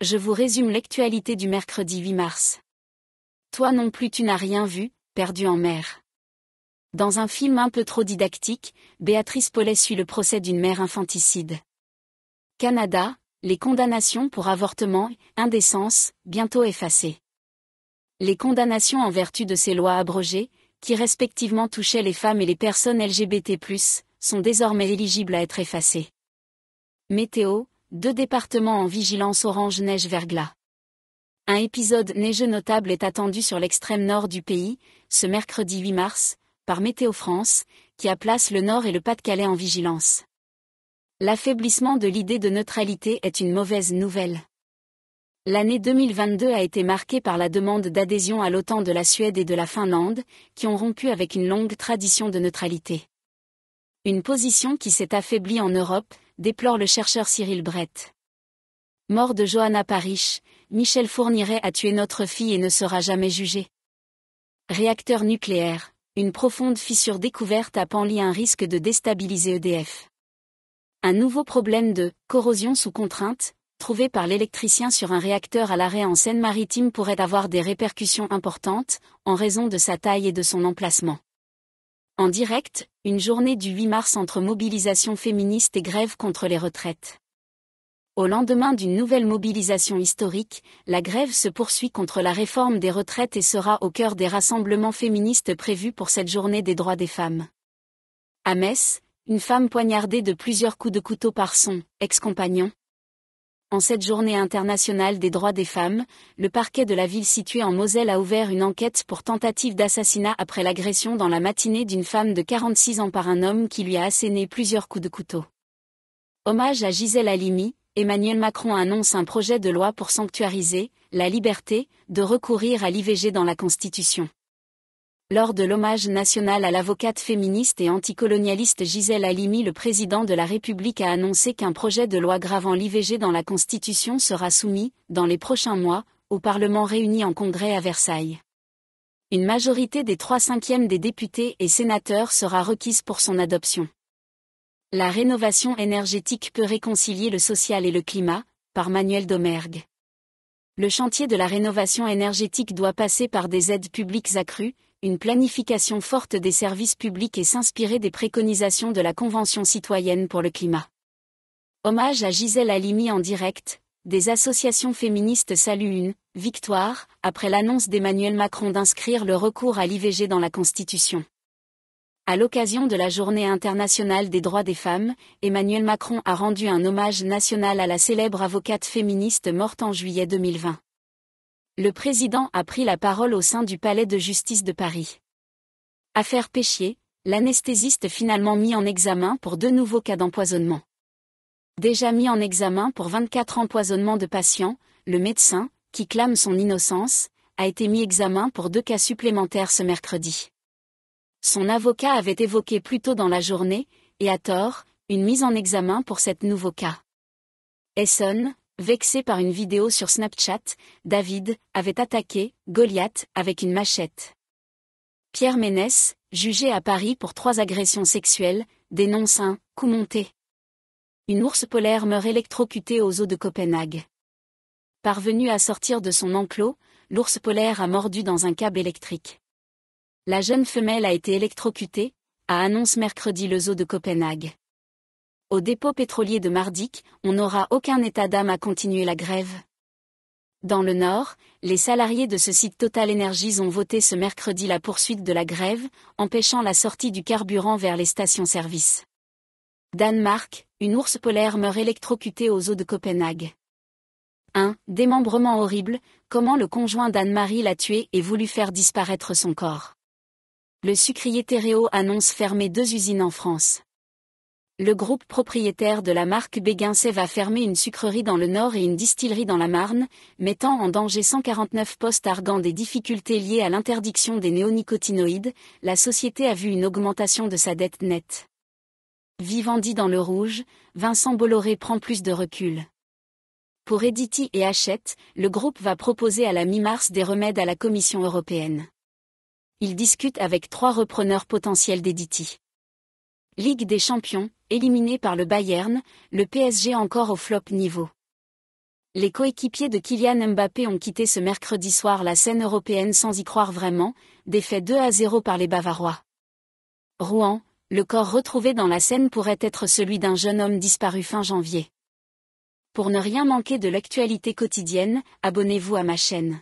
je vous résume l'actualité du mercredi 8 mars. Toi non plus tu n'as rien vu, perdu en mer. Dans un film un peu trop didactique, Béatrice Paulet suit le procès d'une mère infanticide. Canada, les condamnations pour avortement, indécence, bientôt effacées. Les condamnations en vertu de ces lois abrogées, qui respectivement touchaient les femmes et les personnes LGBT+, sont désormais éligibles à être effacées. Météo, deux départements en vigilance orange neige verglas. Un épisode neigeux notable est attendu sur l'extrême nord du pays, ce mercredi 8 mars, par Météo France, qui a place le Nord et le Pas-de-Calais en vigilance. L'affaiblissement de l'idée de neutralité est une mauvaise nouvelle. L'année 2022 a été marquée par la demande d'adhésion à l'OTAN de la Suède et de la Finlande, qui ont rompu avec une longue tradition de neutralité. Une position qui s'est affaiblie en Europe, déplore le chercheur Cyril Brett. Mort de Johanna Parish, Michel Fourniret a tué notre fille et ne sera jamais jugé. Réacteur nucléaire, une profonde fissure découverte a penli un risque de déstabiliser EDF. Un nouveau problème de corrosion sous contrainte, trouvé par l'électricien sur un réacteur à l'arrêt en Seine-Maritime pourrait avoir des répercussions importantes, en raison de sa taille et de son emplacement. En direct, une journée du 8 mars entre mobilisation féministe et grève contre les retraites. Au lendemain d'une nouvelle mobilisation historique, la grève se poursuit contre la réforme des retraites et sera au cœur des rassemblements féministes prévus pour cette journée des droits des femmes. À Metz, une femme poignardée de plusieurs coups de couteau par son ex-compagnon, en cette journée internationale des droits des femmes, le parquet de la ville située en Moselle a ouvert une enquête pour tentative d'assassinat après l'agression dans la matinée d'une femme de 46 ans par un homme qui lui a asséné plusieurs coups de couteau. Hommage à Gisèle Halimi, Emmanuel Macron annonce un projet de loi pour sanctuariser la liberté de recourir à l'IVG dans la Constitution. Lors de l'hommage national à l'avocate féministe et anticolonialiste Gisèle Halimi, le président de la République a annoncé qu'un projet de loi gravant l'IVG dans la Constitution sera soumis, dans les prochains mois, au Parlement réuni en congrès à Versailles. Une majorité des trois cinquièmes des députés et sénateurs sera requise pour son adoption. La rénovation énergétique peut réconcilier le social et le climat, par Manuel Domergue. Le chantier de la rénovation énergétique doit passer par des aides publiques accrues, une planification forte des services publics et s'inspirer des préconisations de la Convention citoyenne pour le climat. Hommage à Gisèle Halimi en direct, des associations féministes saluent une victoire après l'annonce d'Emmanuel Macron d'inscrire le recours à l'IVG dans la Constitution. À l'occasion de la Journée internationale des droits des femmes, Emmanuel Macron a rendu un hommage national à la célèbre avocate féministe morte en juillet 2020 le président a pris la parole au sein du Palais de justice de Paris. Affaire Péchier, l'anesthésiste finalement mis en examen pour deux nouveaux cas d'empoisonnement. Déjà mis en examen pour 24 empoisonnements de patients, le médecin, qui clame son innocence, a été mis examen pour deux cas supplémentaires ce mercredi. Son avocat avait évoqué plus tôt dans la journée, et à tort, une mise en examen pour sept nouveaux cas. Essonne, Vexé par une vidéo sur Snapchat, David avait attaqué Goliath avec une machette. Pierre Ménès, jugé à Paris pour trois agressions sexuelles, dénonce un coup monté. Une ours polaire meurt électrocutée aux eaux de Copenhague. Parvenu à sortir de son enclos, l'ours polaire a mordu dans un câble électrique. La jeune femelle a été électrocutée, a annonce mercredi le zoo de Copenhague. Au dépôt pétrolier de Mardic, on n'aura aucun état d'âme à continuer la grève. Dans le Nord, les salariés de ce site Total Energies ont voté ce mercredi la poursuite de la grève, empêchant la sortie du carburant vers les stations-service. Danemark, une ours polaire meurt électrocutée aux eaux de Copenhague. 1. Démembrement horrible, comment le conjoint d'Anne-Marie l'a tué et voulu faire disparaître son corps. Le sucrier Théréo annonce fermer deux usines en France le groupe propriétaire de la marque Béguincet va fermer une sucrerie dans le Nord et une distillerie dans la Marne, mettant en danger 149 postes arguant des difficultés liées à l'interdiction des néonicotinoïdes, la société a vu une augmentation de sa dette nette. Vivendi dans le rouge, Vincent Bolloré prend plus de recul. Pour Edity et Hachette, le groupe va proposer à la mi-mars des remèdes à la Commission européenne. Il discute avec trois repreneurs potentiels d'Editi. Ligue des champions, éliminé par le Bayern, le PSG encore au flop niveau. Les coéquipiers de Kylian Mbappé ont quitté ce mercredi soir la scène européenne sans y croire vraiment, défait 2 à 0 par les Bavarois. Rouen, le corps retrouvé dans la scène pourrait être celui d'un jeune homme disparu fin janvier. Pour ne rien manquer de l'actualité quotidienne, abonnez-vous à ma chaîne.